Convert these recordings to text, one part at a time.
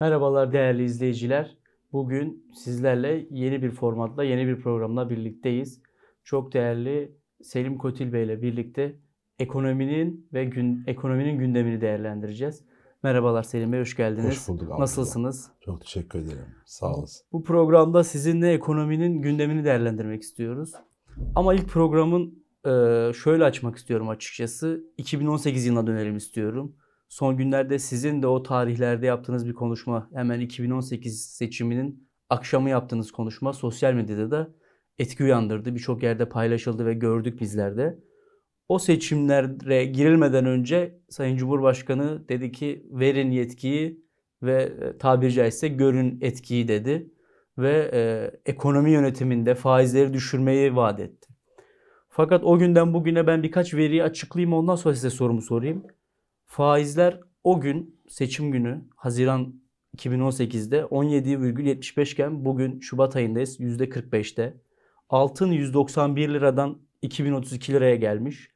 Merhabalar değerli izleyiciler. Bugün sizlerle yeni bir formatla, yeni bir programla birlikteyiz. Çok değerli Selim Kotil Bey ile birlikte ekonominin ve gün, ekonominin gündemini değerlendireceğiz. Merhabalar Selim Bey, hoş geldiniz. Hoş bulduk. abi. Nasılsınız? Çok teşekkür ederim. Sağ olasın. Bu programda sizinle ekonominin gündemini değerlendirmek istiyoruz. Ama ilk programın şöyle açmak istiyorum açıkçası. 2018 yılına dönelim istiyorum. Son günlerde sizin de o tarihlerde yaptığınız bir konuşma, hemen 2018 seçiminin akşamı yaptığınız konuşma sosyal medyada da etki uyandırdı. Birçok yerde paylaşıldı ve gördük bizlerde. O seçimlere girilmeden önce Sayın Cumhurbaşkanı dedi ki verin yetkiyi ve e, tabiri caizse görün etkiyi dedi ve e, ekonomi yönetiminde faizleri düşürmeyi vaat etti. Fakat o günden bugüne ben birkaç veriyi açıklayayım ondan sonra size sorumu sorayım. Faizler o gün seçim günü Haziran 2018'de 17,75 iken bugün Şubat ayındayız %45'te. Altın 191 liradan 2032 liraya gelmiş.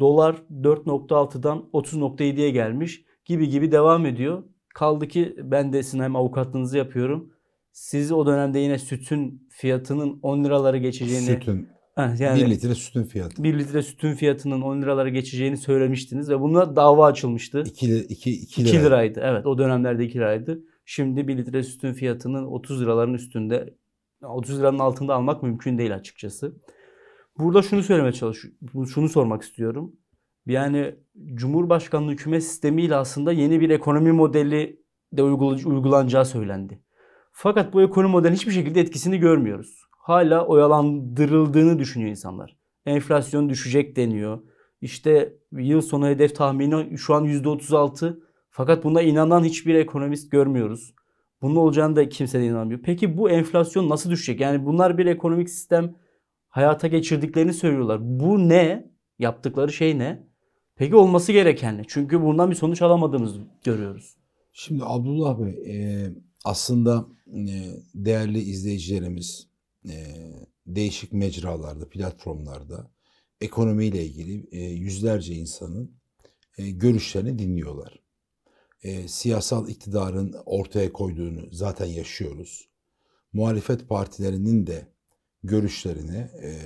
Dolar 4.6'dan 30.7'ye gelmiş gibi gibi devam ediyor. Kaldı ki ben de sizin hem avukatlığınızı yapıyorum. Siz o dönemde yine sütün fiyatının 10 liraları geçeceğini, sütün, Heh, yani 1 litre sütün fiyatı. 1 litre sütün fiyatının 10 liralara geçeceğini söylemiştiniz ve bununla dava açılmıştı. 2, 2, 2, lira. 2 liraydı. Evet o dönemlerde 2 liraydı. Şimdi 1 litre sütün fiyatının 30 liraların üstünde 30 liranın altında almak mümkün değil açıkçası. Burada şunu söylemeye çalışıyorum. Şunu sormak istiyorum. Yani Cumhurbaşkanlığı hükümet sistemiyle aslında yeni bir ekonomi modeli de uygulanacağı söylendi. Fakat bu ekonomi modeli hiçbir şekilde etkisini görmüyoruz hala oyalandırıldığını düşünüyor insanlar. Enflasyon düşecek deniyor. İşte yıl sonu hedef tahmini şu an %36. Fakat buna inanan hiçbir ekonomist görmüyoruz. Bunun olacağını da kimse de inanmıyor. Peki bu enflasyon nasıl düşecek? Yani bunlar bir ekonomik sistem hayata geçirdiklerini söylüyorlar. Bu ne? Yaptıkları şey ne? Peki olması gereken ne? Çünkü bundan bir sonuç alamadığımızı görüyoruz. Şimdi Abdullah Bey aslında değerli izleyicilerimiz e, değişik mecralarda, platformlarda ekonomiyle ilgili e, yüzlerce insanın e, görüşlerini dinliyorlar. E, siyasal iktidarın ortaya koyduğunu zaten yaşıyoruz. Muhalefet partilerinin de görüşlerini e,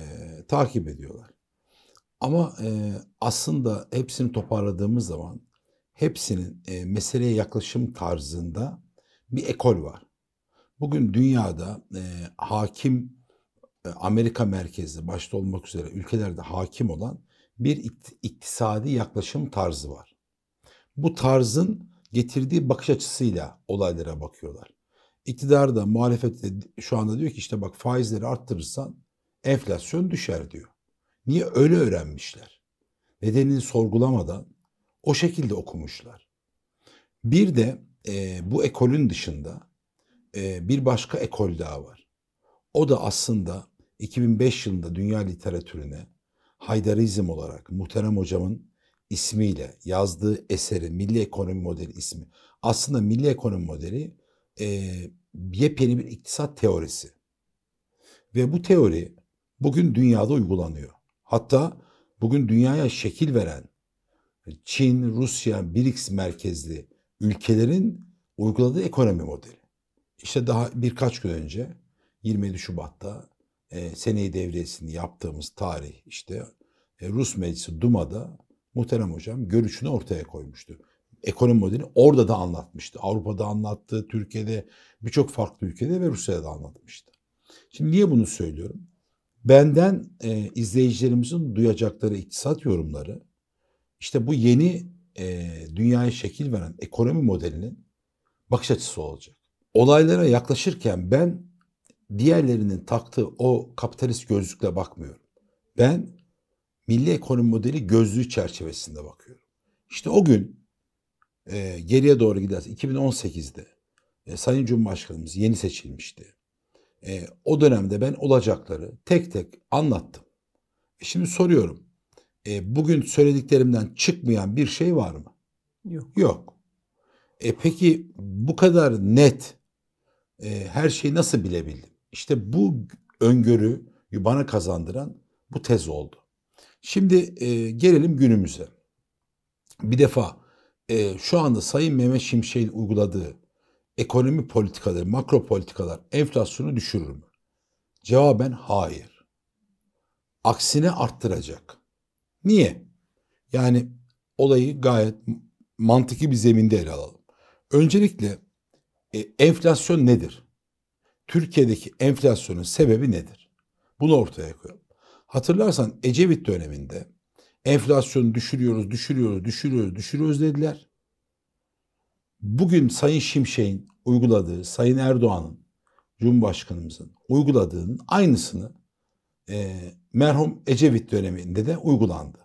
takip ediyorlar. Ama e, aslında hepsini toparladığımız zaman hepsinin e, meseleye yaklaşım tarzında bir ekol var. Bugün dünyada e, hakim e, Amerika merkezli başta olmak üzere ülkelerde hakim olan bir iktisadi yaklaşım tarzı var. Bu tarzın getirdiği bakış açısıyla olaylara bakıyorlar. İktidar da muhalefet de şu anda diyor ki işte bak faizleri arttırırsan enflasyon düşer diyor. Niye öyle öğrenmişler? Nedenini sorgulamadan o şekilde okumuşlar. Bir de e, bu ekolün dışında bir başka ekol daha var. O da aslında 2005 yılında dünya literatürüne Haydarizm olarak Muhterem Hocam'ın ismiyle yazdığı eseri Milli Ekonomi Modeli ismi. Aslında Milli Ekonomi Modeli e, yepyeni bir iktisat teorisi. Ve bu teori bugün dünyada uygulanıyor. Hatta bugün dünyaya şekil veren Çin, Rusya, BRICS merkezli ülkelerin uyguladığı ekonomi modeli işte daha birkaç gün önce 27 Şubat'ta e, seneyi devresini yaptığımız tarih işte e, Rus Meclisi Duma'da muhterem hocam görüşünü ortaya koymuştu. Ekonomi modelini orada da anlatmıştı. Avrupa'da anlattı, Türkiye'de birçok farklı ülkede ve Rusya'da anlatmıştı. Şimdi niye bunu söylüyorum? Benden e, izleyicilerimizin duyacakları iktisat yorumları işte bu yeni e, dünyaya şekil veren ekonomi modelinin bakış açısı olacak olaylara yaklaşırken ben diğerlerinin taktığı o kapitalist gözlükle bakmıyorum. Ben milli ekonomi modeli gözlüğü çerçevesinde bakıyorum. İşte o gün e, geriye doğru giderse 2018'de e, Sayın Cumhurbaşkanımız yeni seçilmişti. E, o dönemde ben olacakları tek tek anlattım. E şimdi soruyorum. E, bugün söylediklerimden çıkmayan bir şey var mı? Yok. Yok. E peki bu kadar net ee, her şeyi nasıl bilebildim? İşte bu öngörü bana kazandıran bu tez oldu. Şimdi e, gelelim günümüze. Bir defa e, şu anda Sayın Mehmet Şimşek'in uyguladığı ekonomi politikaları, makro politikalar enflasyonu düşürür mü? Cevaben hayır. Aksine arttıracak. Niye? Yani olayı gayet mantıki bir zeminde ele alalım. Öncelikle e, enflasyon nedir? Türkiye'deki enflasyonun sebebi nedir? Bunu ortaya koyalım. Hatırlarsan Ecevit döneminde enflasyonu düşürüyoruz, düşürüyoruz, düşürüyoruz, düşürüyoruz dediler. Bugün Sayın Şimşek'in uyguladığı, Sayın Erdoğan'ın, Cumhurbaşkanımızın uyguladığının aynısını e, merhum Ecevit döneminde de uygulandı.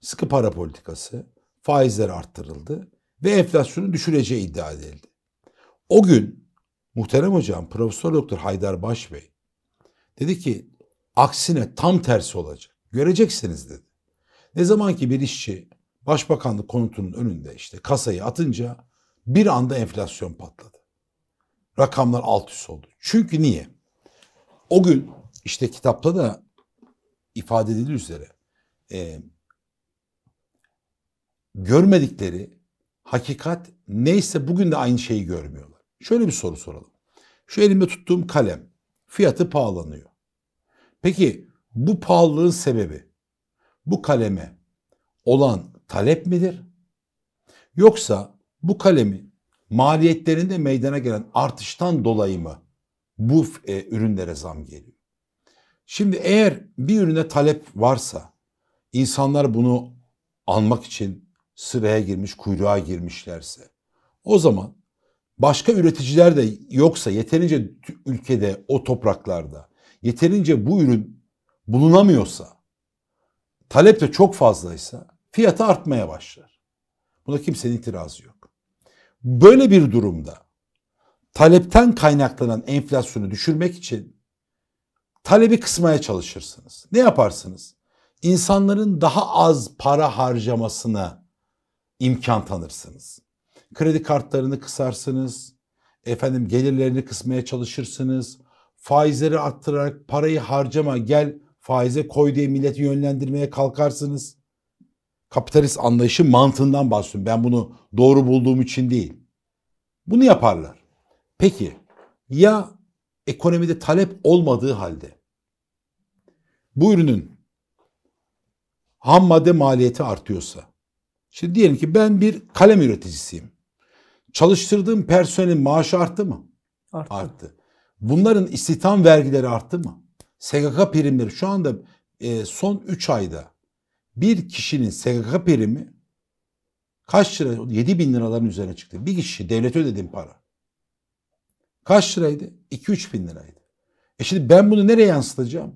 Sıkı para politikası, faizler arttırıldı ve enflasyonu düşüreceği iddia edildi. O gün muhterem hocam Profesör Doktor Haydar Baş Bey dedi ki aksine tam tersi olacak. Göreceksiniz dedi. Ne zaman ki bir işçi başbakanlık konutunun önünde işte kasayı atınca bir anda enflasyon patladı. Rakamlar alt üst oldu. Çünkü niye? O gün işte kitapta da ifade edildiği üzere e, görmedikleri hakikat neyse bugün de aynı şeyi görmüyorlar. Şöyle bir soru soralım. Şu elimde tuttuğum kalem fiyatı pahalanıyor. Peki bu pahalılığın sebebi bu kaleme olan talep midir? Yoksa bu kalemi maliyetlerinde meydana gelen artıştan dolayı mı bu e, ürünlere zam geliyor? Şimdi eğer bir ürüne talep varsa insanlar bunu almak için sıraya girmiş, kuyruğa girmişlerse o zaman başka üreticiler de yoksa yeterince ülkede o topraklarda yeterince bu ürün bulunamıyorsa talep de çok fazlaysa fiyatı artmaya başlar. Buna kimsenin itirazı yok. Böyle bir durumda talepten kaynaklanan enflasyonu düşürmek için talebi kısmaya çalışırsınız. Ne yaparsınız? İnsanların daha az para harcamasına imkan tanırsınız. Kredi kartlarını kısarsınız. Efendim gelirlerini kısmaya çalışırsınız. Faizleri arttırarak parayı harcama gel faize koy diye milleti yönlendirmeye kalkarsınız. Kapitalist anlayışı mantığından bahsediyorum. Ben bunu doğru bulduğum için değil. Bunu yaparlar. Peki ya ekonomide talep olmadığı halde bu ürünün ham madde maliyeti artıyorsa. Şimdi diyelim ki ben bir kalem üreticisiyim. Çalıştırdığım personelin maaşı arttı mı? Arttı. arttı. Bunların istihdam vergileri arttı mı? SGK primleri şu anda e, son 3 ayda bir kişinin SGK primi kaç lira? 7 bin liraların üzerine çıktı. Bir kişi devlet ödediğim para. Kaç liraydı? 2-3 bin liraydı. E şimdi ben bunu nereye yansıtacağım?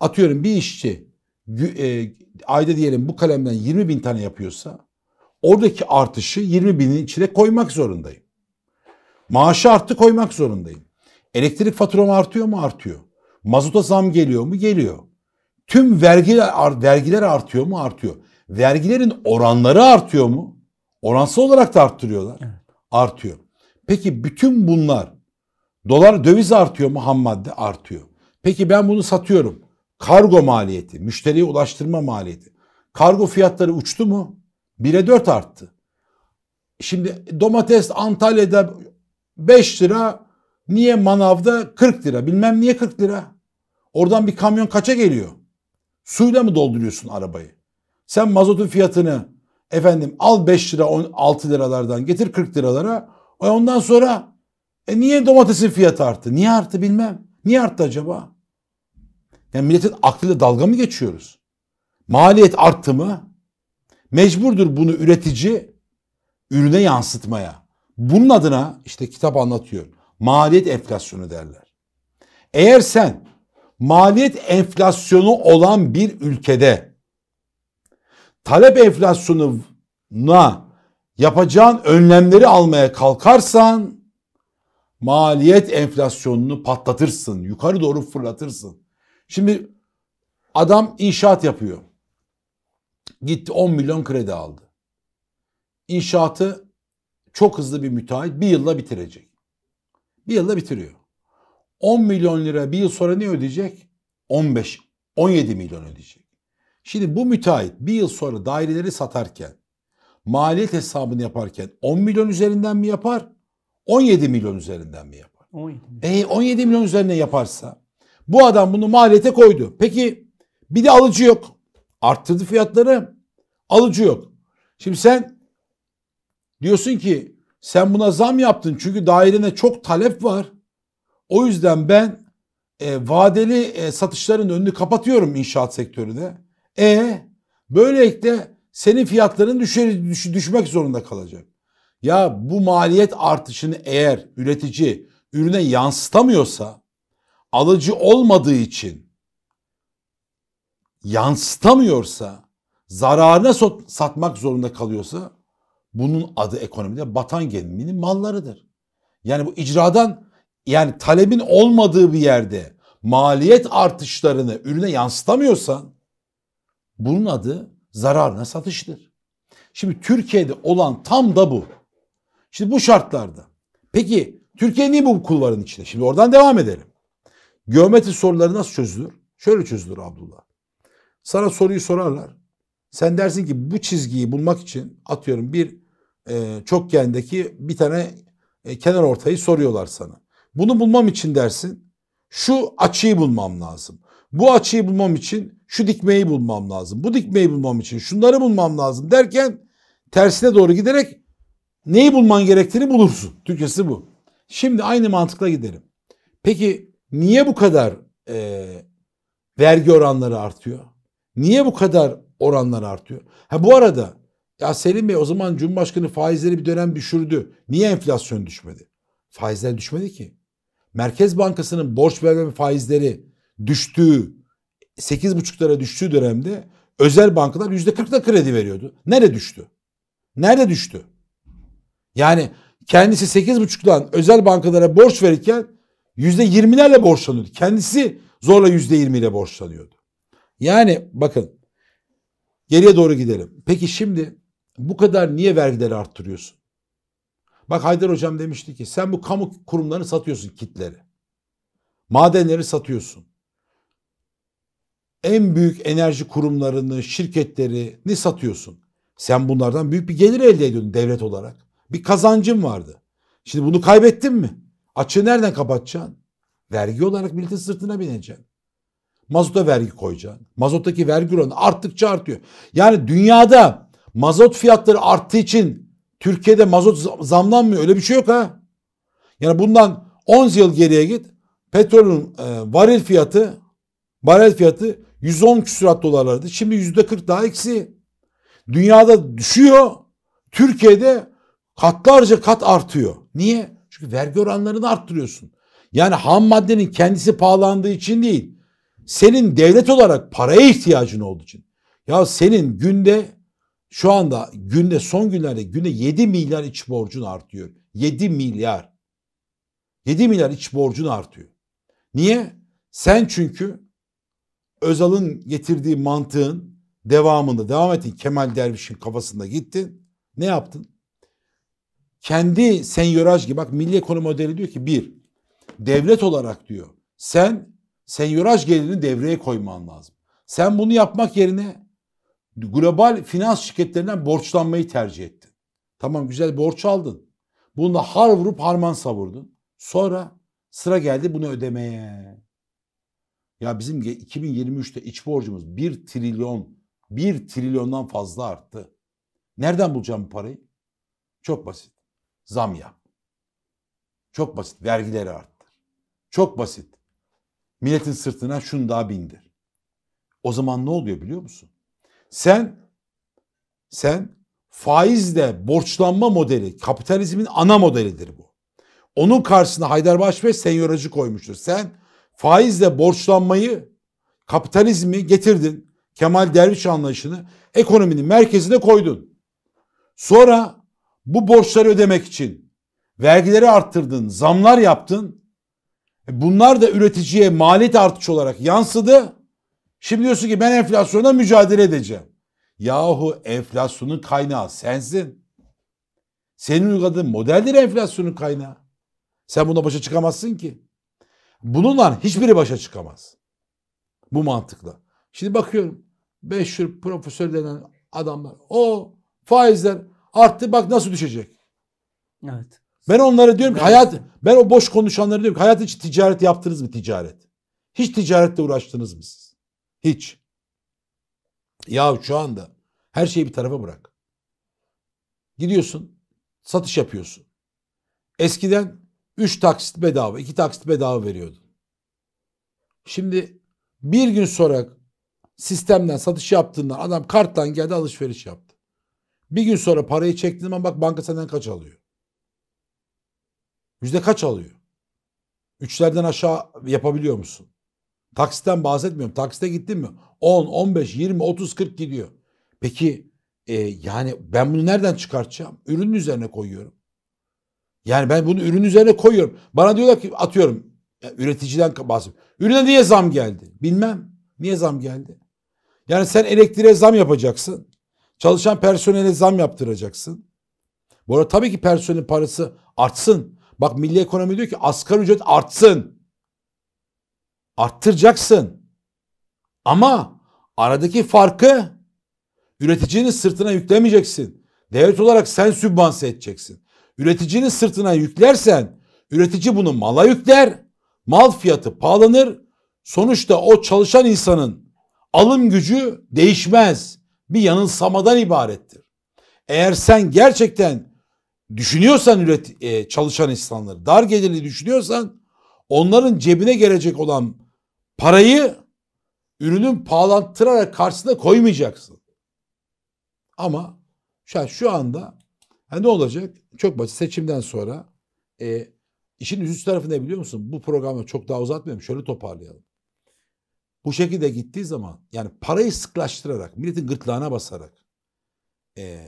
Atıyorum bir işçi e, ayda diyelim bu kalemden 20 bin tane yapıyorsa oradaki artışı 20 binin içine koymak zorundayım. Maaşı arttı koymak zorundayım. Elektrik faturam artıyor mu? Artıyor. Mazota zam geliyor mu? Geliyor. Tüm vergiler, vergiler artıyor mu? Artıyor. Vergilerin oranları artıyor mu? Oransal olarak da arttırıyorlar. Artıyor. Peki bütün bunlar dolar döviz artıyor mu? Ham madde artıyor. Peki ben bunu satıyorum. Kargo maliyeti, müşteriye ulaştırma maliyeti. Kargo fiyatları uçtu mu? 1'e 4 arttı. Şimdi domates Antalya'da 5 lira niye manavda 40 lira bilmem niye 40 lira. Oradan bir kamyon kaça geliyor? Suyla mı dolduruyorsun arabayı? Sen mazotun fiyatını efendim al 5 lira 6 liralardan getir 40 liralara. E ondan sonra e niye domatesin fiyatı arttı? Niye arttı bilmem. Niye arttı acaba? Yani milletin aklıyla dalga mı geçiyoruz? Maliyet arttı mı? Mecburdur bunu üretici ürüne yansıtmaya. Bunun adına işte kitap anlatıyor. Maliyet enflasyonu derler. Eğer sen maliyet enflasyonu olan bir ülkede talep enflasyonuna yapacağın önlemleri almaya kalkarsan maliyet enflasyonunu patlatırsın, yukarı doğru fırlatırsın. Şimdi adam inşaat yapıyor. Gitti 10 milyon kredi aldı. İnşaatı çok hızlı bir müteahhit bir yılla bitirecek. Bir yılla bitiriyor. 10 milyon lira bir yıl sonra ne ödeyecek? 15, 17 milyon ödeyecek. Şimdi bu müteahhit bir yıl sonra daireleri satarken, maliyet hesabını yaparken 10 milyon üzerinden mi yapar? 17 milyon üzerinden mi yapar? 17 milyon. E, 17 milyon üzerine yaparsa bu adam bunu maliyete koydu. Peki bir de alıcı yok. Arttırdı fiyatları. Alıcı yok. Şimdi sen diyorsun ki sen buna zam yaptın çünkü dairene çok talep var. O yüzden ben e, vadeli e, satışların önünü kapatıyorum inşaat sektörüne. E böylelikle senin fiyatların düşer, düş, düşmek zorunda kalacak. Ya bu maliyet artışını eğer üretici ürüne yansıtamıyorsa alıcı olmadığı için yansıtamıyorsa zararına satmak zorunda kalıyorsa bunun adı ekonomide batan geminin mallarıdır. Yani bu icradan yani talebin olmadığı bir yerde maliyet artışlarını ürüne yansıtamıyorsan bunun adı zararına satıştır. Şimdi Türkiye'de olan tam da bu. Şimdi bu şartlarda. Peki Türkiye niye bu kulvarın içinde? Şimdi oradan devam edelim. Geometri soruları nasıl çözülür? Şöyle çözülür Abdullah. Sana soruyu sorarlar. Sen dersin ki bu çizgiyi bulmak için atıyorum bir e, çokgendeki bir tane e, kenar ortayı soruyorlar sana. Bunu bulmam için dersin şu açıyı bulmam lazım. Bu açıyı bulmam için şu dikmeyi bulmam lazım. Bu dikmeyi bulmam için şunları bulmam lazım derken tersine doğru giderek neyi bulman gerektiğini bulursun. Türkçesi bu. Şimdi aynı mantıkla gidelim. Peki niye bu kadar e, vergi oranları artıyor? Niye bu kadar oranlar artıyor? Ha bu arada ya Selim Bey o zaman Cumhurbaşkanı faizleri bir dönem düşürdü. Niye enflasyon düşmedi? Faizler düşmedi ki. Merkez Bankası'nın borç verme faizleri düştüğü 8,5'lara düştüğü dönemde özel bankalar %40'da kredi veriyordu. Nerede düştü? Nerede düştü? Yani kendisi 8,5'dan özel bankalara borç verirken %20'lerle borçlanıyordu. Kendisi zorla %20 ile borçlanıyordu. Yani bakın geriye doğru gidelim. Peki şimdi bu kadar niye vergileri arttırıyorsun? Bak Haydar hocam demişti ki sen bu kamu kurumlarını satıyorsun kitleri. Madenleri satıyorsun. En büyük enerji kurumlarını, şirketlerini satıyorsun. Sen bunlardan büyük bir gelir elde ediyordun devlet olarak. Bir kazancın vardı. Şimdi bunu kaybettin mi? Açığı nereden kapatacaksın? Vergi olarak milletin sırtına bineceksin. Mazota vergi koyacaksın. Mazottaki vergi oranı arttıkça artıyor. Yani dünyada mazot fiyatları arttığı için Türkiye'de mazot zamlanmıyor. Öyle bir şey yok ha. Yani bundan 10 yıl geriye git. Petrolün e, varil fiyatı varil fiyatı 110 küsurat dolarlardı. Şimdi %40 daha eksi. Dünyada düşüyor. Türkiye'de katlarca kat artıyor. Niye? Çünkü vergi oranlarını arttırıyorsun. Yani ham maddenin kendisi pahalandığı için değil. Senin devlet olarak paraya ihtiyacın olduğu için. Ya senin günde şu anda günde son günlerde günde 7 milyar iç borcun artıyor. 7 milyar. 7 milyar iç borcun artıyor. Niye? Sen çünkü Özal'ın getirdiği mantığın devamında devam ettin. Kemal Derviş'in kafasında gittin. Ne yaptın? Kendi senyöraj gibi bak milli ekonomi modeli diyor ki bir devlet olarak diyor sen senyoraj gelirini devreye koyman lazım. Sen bunu yapmak yerine global finans şirketlerinden borçlanmayı tercih ettin. Tamam güzel borç aldın. Bununla har vurup harman savurdun. Sonra sıra geldi bunu ödemeye. Ya bizim 2023'te iç borcumuz 1 trilyon, 1 trilyondan fazla arttı. Nereden bulacağım bu parayı? Çok basit. Zam yap. Çok basit. Vergileri arttır. Çok basit. Milletin sırtına şunu daha bindir. O zaman ne oluyor biliyor musun? Sen sen faizle borçlanma modeli kapitalizmin ana modelidir bu. Onun karşısına Haydarbaş ve senyoracı koymuştur. Sen faizle borçlanmayı kapitalizmi getirdin. Kemal Derviş anlayışını ekonominin merkezine koydun. Sonra bu borçları ödemek için vergileri arttırdın, zamlar yaptın. E, bunlar da üreticiye maliyet artış olarak yansıdı. Şimdi diyorsun ki ben enflasyona mücadele edeceğim. Yahu enflasyonun kaynağı sensin. Senin uyguladığın modeldir enflasyonun kaynağı. Sen buna başa çıkamazsın ki. Bununla hiçbiri başa çıkamaz. Bu mantıkla. Şimdi bakıyorum. Beşhur profesör denen adamlar. O faizler arttı bak nasıl düşecek. Evet. Ben onlara diyorum ki hayat ben o boş konuşanlara diyorum ki hayat hiç ticaret yaptınız mı ticaret? Hiç ticaretle uğraştınız mı siz? Hiç. Ya şu anda her şeyi bir tarafa bırak. Gidiyorsun satış yapıyorsun. Eskiden 3 taksit bedava, 2 taksit bedava veriyordun. Şimdi bir gün sonra sistemden satış yaptığından adam karttan geldi alışveriş yaptı. Bir gün sonra parayı çektiğin zaman bak banka senden kaç alıyor. Yüzde kaç alıyor? Üçlerden aşağı yapabiliyor musun? Taksiden bahsetmiyorum. Taksite gittin mi? 10, 15, 20, 30, 40 gidiyor. Peki e, yani ben bunu nereden çıkartacağım? Ürünün üzerine koyuyorum. Yani ben bunu ürünün üzerine koyuyorum. Bana diyorlar ki atıyorum yani e, üreticiden bahsediyorum. Ürüne niye zam geldi? Bilmem. Niye zam geldi? Yani sen elektriğe zam yapacaksın. Çalışan personele zam yaptıracaksın. Bu arada tabii ki personelin parası artsın. Bak milli ekonomi diyor ki asgari ücret artsın. Arttıracaksın. Ama aradaki farkı üreticinin sırtına yüklemeyeceksin. Devlet olarak sen sübvanse edeceksin. Üreticinin sırtına yüklersen üretici bunu mala yükler. Mal fiyatı pahalanır. Sonuçta o çalışan insanın alım gücü değişmez. Bir yanılsamadan ibarettir. Eğer sen gerçekten düşünüyorsan üret e, çalışan insanları, dar gelirli düşünüyorsan onların cebine gelecek olan parayı ürünün pahalattırarak karşısına koymayacaksın. Ama şu, şu anda ha ne olacak? Çok basit seçimden sonra e, işin üzücü tarafı ne biliyor musun? Bu programı çok daha uzatmayalım. Şöyle toparlayalım. Bu şekilde gittiği zaman yani parayı sıklaştırarak, milletin gırtlağına basarak e,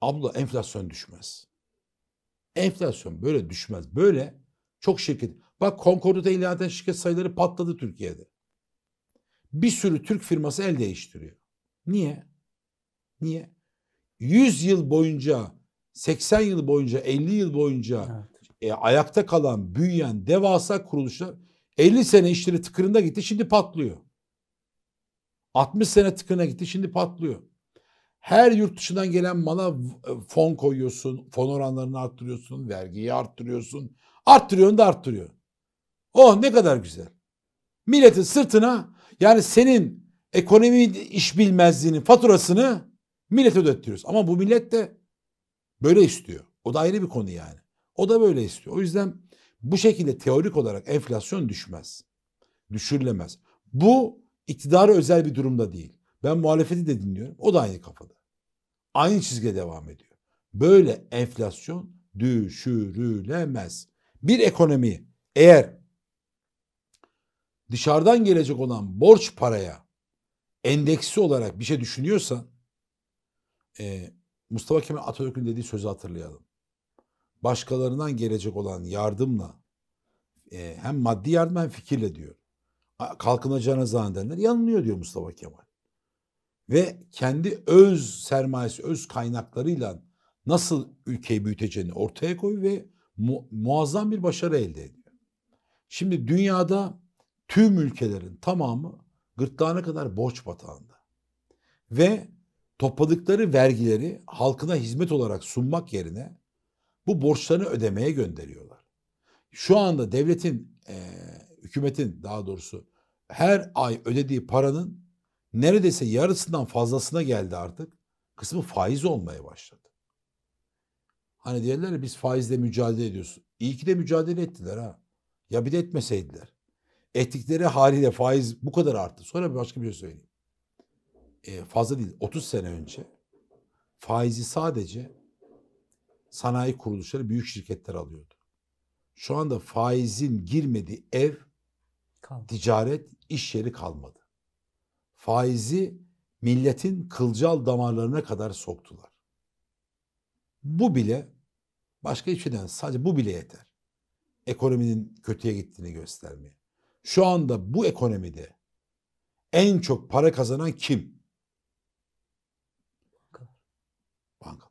abla enflasyon düşmez. Enflasyon böyle düşmez. Böyle çok şirket. Bak Concordat'a ilan eden şirket sayıları patladı Türkiye'de. Bir sürü Türk firması el değiştiriyor. Niye? Niye? 100 yıl boyunca, 80 yıl boyunca, 50 yıl boyunca evet. e, ayakta kalan, büyüyen devasa kuruluşlar 50 sene işleri tıkırında gitti şimdi patlıyor. 60 sene tıkırına gitti şimdi patlıyor. Her yurt dışından gelen mala e, fon koyuyorsun, fon oranlarını arttırıyorsun, vergiyi arttırıyorsun. Arttırıyorsun da arttırıyorsun. Oh ne kadar güzel. Milletin sırtına yani senin ekonomi iş bilmezliğinin faturasını millet ödetiyoruz. Ama bu millet de böyle istiyor. O da ayrı bir konu yani. O da böyle istiyor. O yüzden bu şekilde teorik olarak enflasyon düşmez. Düşürülemez. Bu iktidara özel bir durumda değil. Ben muhalefeti de dinliyorum. O da aynı kafada. Aynı çizgiye devam ediyor. Böyle enflasyon düşürülemez. Bir ekonomi eğer dışarıdan gelecek olan borç paraya endeksi olarak bir şey düşünüyorsa e, Mustafa Kemal Atatürk'ün dediği sözü hatırlayalım. Başkalarından gelecek olan yardımla e, hem maddi yardım hem fikirle diyor. Kalkınacağını zannedenler yanılıyor diyor Mustafa Kemal ve kendi öz sermayesi, öz kaynaklarıyla nasıl ülkeyi büyüteceğini ortaya koy ve mu muazzam bir başarı elde ediyor. Şimdi dünyada tüm ülkelerin tamamı gırtlağına kadar borç batağında. Ve topladıkları vergileri halkına hizmet olarak sunmak yerine bu borçlarını ödemeye gönderiyorlar. Şu anda devletin, e, hükümetin daha doğrusu her ay ödediği paranın neredeyse yarısından fazlasına geldi artık. Kısmı faiz olmaya başladı. Hani diyorlar ya biz faizle mücadele ediyoruz. İyi ki de mücadele ettiler ha. Ya bir de etmeseydiler. Ettikleri haliyle faiz bu kadar arttı. Sonra başka bir şey söyleyeyim. E, fazla değil 30 sene önce faizi sadece sanayi kuruluşları büyük şirketler alıyordu. Şu anda faizin girmediği ev, kalmadı. ticaret, iş yeri kalmadı faizi milletin kılcal damarlarına kadar soktular. Bu bile başka hiçbir şeyden sadece bu bile yeter. Ekonominin kötüye gittiğini göstermeye. Şu anda bu ekonomide en çok para kazanan kim? Bankalar.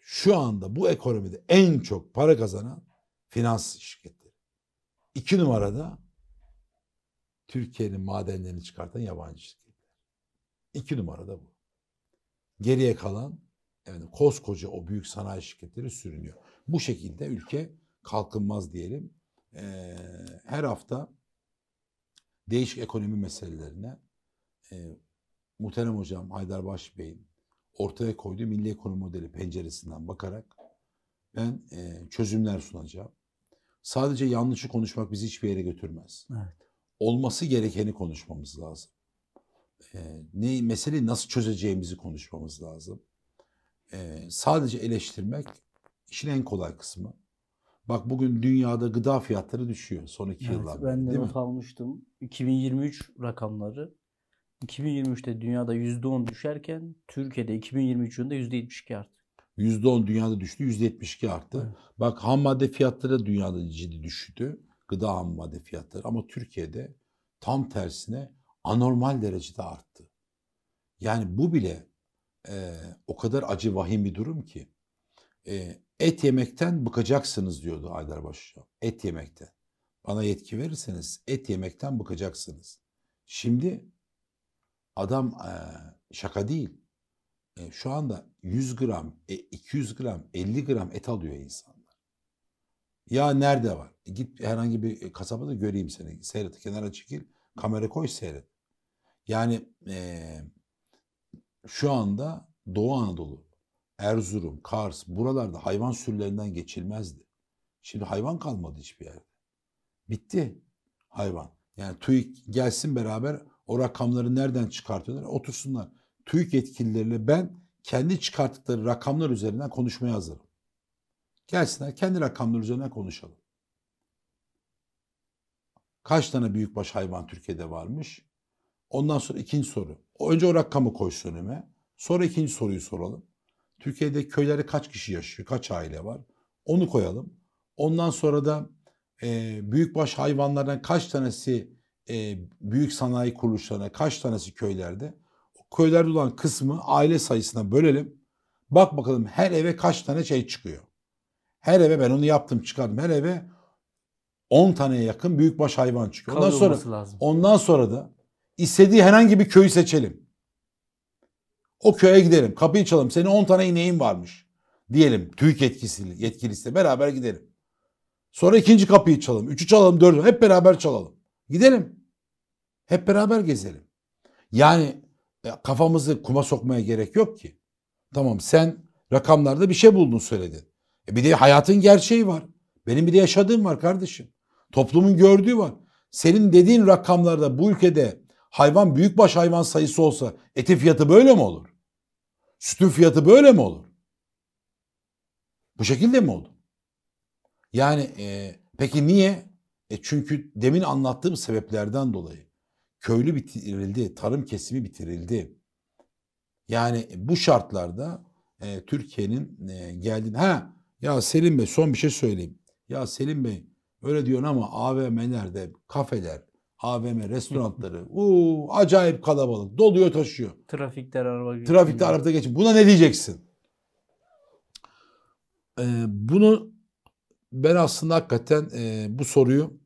Şu anda bu ekonomide en çok para kazanan finans şirketleri. İki numarada Türkiye'nin madenlerini çıkartan yabancı şirketler. İki numara da bu. Geriye kalan efendim, koskoca o büyük sanayi şirketleri sürünüyor. Bu şekilde ülke kalkınmaz diyelim. Ee, her hafta değişik ekonomi meselelerine e, muhterem hocam Haydar Baş Bey'in ortaya koyduğu milli ekonomi modeli penceresinden bakarak ben e, çözümler sunacağım. Sadece yanlışı konuşmak bizi hiçbir yere götürmez. Evet olması gerekeni konuşmamız lazım. E, ne meseleyi nasıl çözeceğimizi konuşmamız lazım. E, sadece eleştirmek işin en kolay kısmı. Bak bugün dünyada gıda fiyatları düşüyor son iki evet, yıldan. Ben de not almıştım. 2023 rakamları. 2023'te dünyada %10 düşerken Türkiye'de 2023 yılında %72 arttı. %10 dünyada düştü, %72 arttı. Evet. Bak ham madde fiyatları dünyada ciddi düştü gıda ham madde fiyatları ama Türkiye'de tam tersine anormal derecede arttı. Yani bu bile e, o kadar acı vahim bir durum ki e, et yemekten bıkacaksınız diyordu Aydar Başucu. Et yemekten. Bana yetki verirseniz et yemekten bıkacaksınız. Şimdi adam e, şaka değil. E, şu anda 100 gram, e, 200 gram, 50 gram et alıyor insan. Ya nerede var? E git herhangi bir e, kasabada göreyim seni. Seyret. Kenara çekil. Kamera koy seyret. Yani e, şu anda Doğu Anadolu, Erzurum, Kars buralarda hayvan sürülerinden geçilmezdi. Şimdi hayvan kalmadı hiçbir yerde. Bitti hayvan. Yani TÜİK gelsin beraber o rakamları nereden çıkartıyorlar? Otursunlar. TÜİK yetkilileriyle ben kendi çıkarttıkları rakamlar üzerinden konuşmaya hazırım. Gelsinler kendi rakamları üzerine konuşalım. Kaç tane büyükbaş hayvan Türkiye'de varmış? Ondan sonra ikinci soru. Önce o rakamı koysun önüme. Sonra ikinci soruyu soralım. Türkiye'de köylerde kaç kişi yaşıyor? Kaç aile var? Onu koyalım. Ondan sonra da e, büyükbaş hayvanlardan kaç tanesi e, büyük sanayi kuruluşlarına, kaç tanesi köylerde? O köylerde olan kısmı aile sayısına bölelim. Bak bakalım her eve kaç tane şey çıkıyor. Her eve ben onu yaptım çıkardım. Her eve 10 taneye yakın büyükbaş hayvan çıkıyor. Ondan sonra lazım. ondan sonra da istediği herhangi bir köyü seçelim. O köye gidelim. Kapıyı çalalım. Senin 10 tane ineğin varmış. Diyelim TÜİK yetkilisi, yetkilisiyle beraber gidelim. Sonra ikinci kapıyı çalalım. Üçü çalalım, dördü. Hep beraber çalalım. Gidelim. Hep beraber gezelim. Yani e, kafamızı kuma sokmaya gerek yok ki. Tamam sen rakamlarda bir şey buldun söyledin. E bir de hayatın gerçeği var. Benim bir de yaşadığım var kardeşim. Toplumun gördüğü var. Senin dediğin rakamlarda bu ülkede hayvan büyükbaş hayvan sayısı olsa eti fiyatı böyle mi olur? Sütün fiyatı böyle mi olur? Bu şekilde mi oldu? Yani e, peki niye? E çünkü demin anlattığım sebeplerden dolayı köylü bitirildi, tarım kesimi bitirildi. Yani bu şartlarda e, Türkiye'nin e, geldiğini... Ha ya Selim Bey son bir şey söyleyeyim. Ya Selim Bey öyle diyorsun ama AVM'lerde, kafeler, AVM restoranları uu, acayip kalabalık. Doluyor taşıyor. Trafikler araba geçiyor. Trafikte arabada geçin. Buna ne diyeceksin? Ee, bunu ben aslında hakikaten e, bu soruyu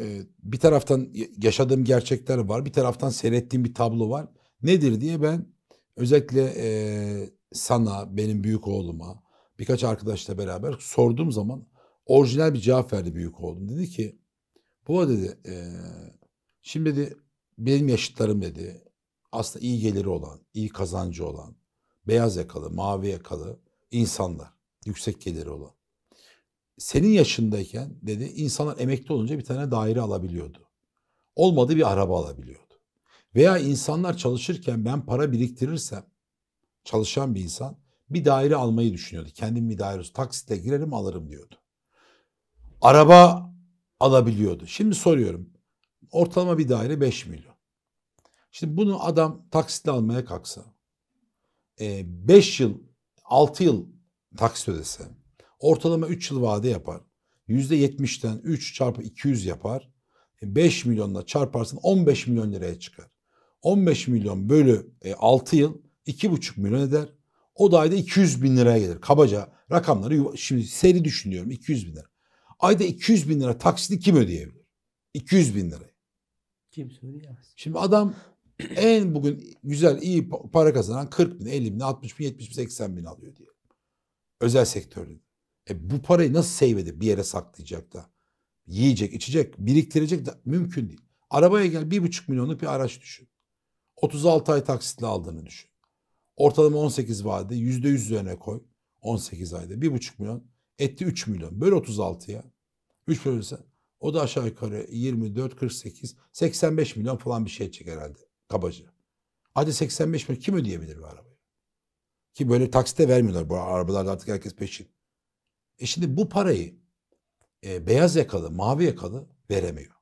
e, bir taraftan yaşadığım gerçekler var. Bir taraftan seyrettiğim bir tablo var. Nedir diye ben özellikle e, sana, benim büyük oğluma, birkaç arkadaşla beraber sorduğum zaman orijinal bir cevap verdi büyük oğlum. Dedi ki baba dedi e, şimdi dedi benim yaşıtlarım dedi aslında iyi geliri olan, iyi kazancı olan, beyaz yakalı, mavi yakalı insanlar, yüksek geliri olan. Senin yaşındayken dedi insanlar emekli olunca bir tane daire alabiliyordu. Olmadı bir araba alabiliyordu. Veya insanlar çalışırken ben para biriktirirsem, çalışan bir insan bir daire almayı düşünüyordu. Kendim bir daire taksitle girerim alırım diyordu. Araba alabiliyordu. Şimdi soruyorum. Ortalama bir daire 5 milyon. Şimdi bunu adam taksitle almaya kalksa 5 e, yıl 6 yıl taksit ödese ortalama 3 yıl vade yapar. %70'ten 3 çarpı 200 yapar. 5 e, milyonla çarparsın 15 milyon liraya çıkar. 15 milyon bölü 6 e, yıl 2,5 milyon eder. O da ayda 200 bin liraya gelir. Kabaca rakamları şimdi seri düşünüyorum 200 bin lira. Ayda 200 bin lira taksidi kim ödeyebilir? 200 bin lirayı. Kimse ödeyemez. Şimdi adam en bugün güzel iyi para kazanan 40 bin, 50 bin, 60 bin, 70 bin, 80 bin alıyor diye. Özel sektörde. E bu parayı nasıl save bir yere saklayacak da? Yiyecek, içecek, biriktirecek de mümkün değil. Arabaya gel bir buçuk milyonluk bir araç düşün. 36 ay taksitle aldığını düşün. Ortalama 18 vade yüz üzerine koy. 18 ayda bir buçuk milyon etti 3 milyon. Böl 36'ya. 3 bölürsen o da aşağı yukarı 24, 48, 85 milyon falan bir şey çek herhalde kabacı. Hadi 85 milyon kim ödeyebilir bu arabayı? Ki böyle taksite vermiyorlar bu arabalarda artık herkes peşin. E şimdi bu parayı e, beyaz yakalı, mavi yakalı veremiyor.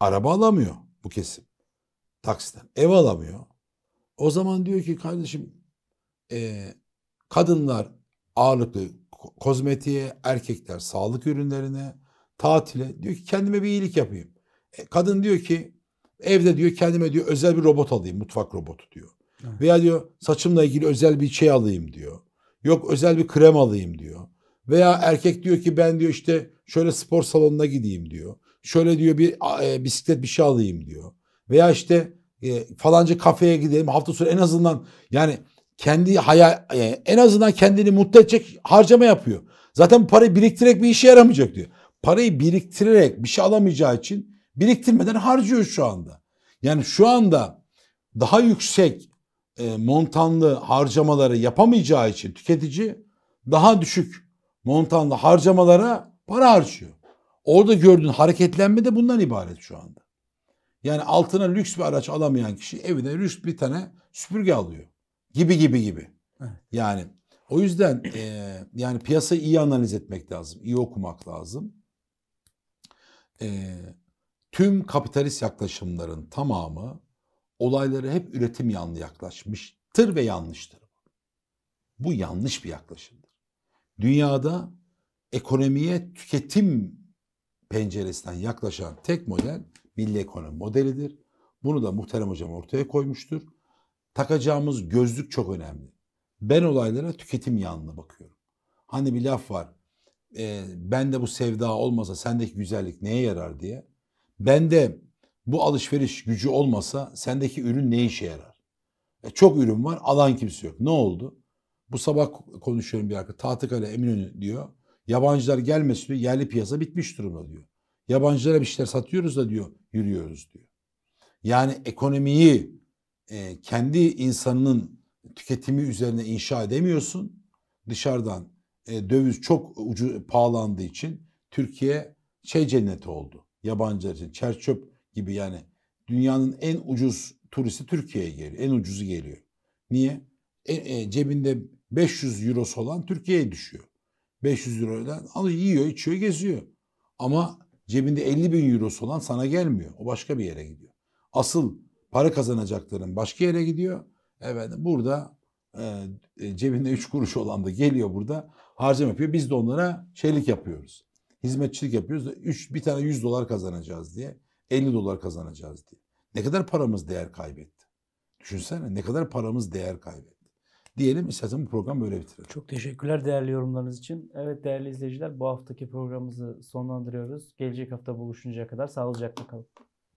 Araba alamıyor bu kesim taksiden. Ev alamıyor. O zaman diyor ki kardeşim e, kadınlar ağırlıklı kozmetiğe, erkekler sağlık ürünlerine, tatile diyor ki kendime bir iyilik yapayım. E, kadın diyor ki evde diyor kendime diyor özel bir robot alayım mutfak robotu diyor. Evet. Veya diyor saçımla ilgili özel bir şey alayım diyor. Yok özel bir krem alayım diyor. Veya erkek diyor ki ben diyor işte şöyle spor salonuna gideyim diyor. Şöyle diyor bir e, bisiklet bir şey alayım diyor. Veya işte e, falanca kafeye gidelim hafta sonu en azından yani kendi hayal e, en azından kendini mutlu edecek harcama yapıyor. Zaten bu parayı biriktirerek bir işe yaramayacak diyor. Parayı biriktirerek bir şey alamayacağı için biriktirmeden harcıyor şu anda. Yani şu anda daha yüksek e, montanlı harcamaları yapamayacağı için tüketici daha düşük montanlı harcamalara para harcıyor. Orada gördüğün hareketlenme de bundan ibaret şu anda. Yani altına lüks bir araç alamayan kişi evine lüks bir tane süpürge alıyor. Gibi gibi gibi. Yani o yüzden e, yani piyasayı iyi analiz etmek lazım. iyi okumak lazım. E, tüm kapitalist yaklaşımların tamamı olayları hep üretim yanlı yaklaşmıştır ve yanlıştır. Bu yanlış bir yaklaşımdır. Dünyada ekonomiye tüketim penceresinden yaklaşan tek model milli ekonomi modelidir. Bunu da muhterem hocam ortaya koymuştur. Takacağımız gözlük çok önemli. Ben olaylara tüketim yanına bakıyorum. Hani bir laf var. E, ben de bu sevda olmasa sendeki güzellik neye yarar diye. Ben de bu alışveriş gücü olmasa sendeki ürün ne işe yarar? E, çok ürün var alan kimse yok. Ne oldu? Bu sabah konuşuyorum bir arkadaş. Tahtıkale Eminönü diyor. Yabancılar gelmesin diyor. Yerli piyasa bitmiş durumda diyor. Yabancılara bir şeyler satıyoruz da diyor yürüyoruz diyor. Yani ekonomiyi e, kendi insanının tüketimi üzerine inşa edemiyorsun. Dışarıdan e, döviz çok ucu pahalandığı için Türkiye şey cenneti oldu. Yabancılar için çerçöp gibi yani dünyanın en ucuz turisti Türkiye'ye geliyor. En ucuzu geliyor. Niye? E, e, cebinde 500 eurosu olan Türkiye'ye düşüyor. 500 eurodan alıyor, yiyor, içiyor, geziyor. Ama cebinde 50 bin eurosu olan sana gelmiyor. O başka bir yere gidiyor. Asıl para kazanacakların başka yere gidiyor. Evet burada e, e cebinde 3 kuruş olan da geliyor burada harcama yapıyor. Biz de onlara şeylik yapıyoruz. Hizmetçilik yapıyoruz. Üç, bir tane 100 dolar kazanacağız diye. 50 dolar kazanacağız diye. Ne kadar paramız değer kaybetti? Düşünsene ne kadar paramız değer kaybetti diyelim. İstersen bu program böyle bitirelim. Çok teşekkürler değerli yorumlarınız için. Evet değerli izleyiciler bu haftaki programımızı sonlandırıyoruz. Gelecek hafta buluşuncaya kadar sağlıcakla kalın.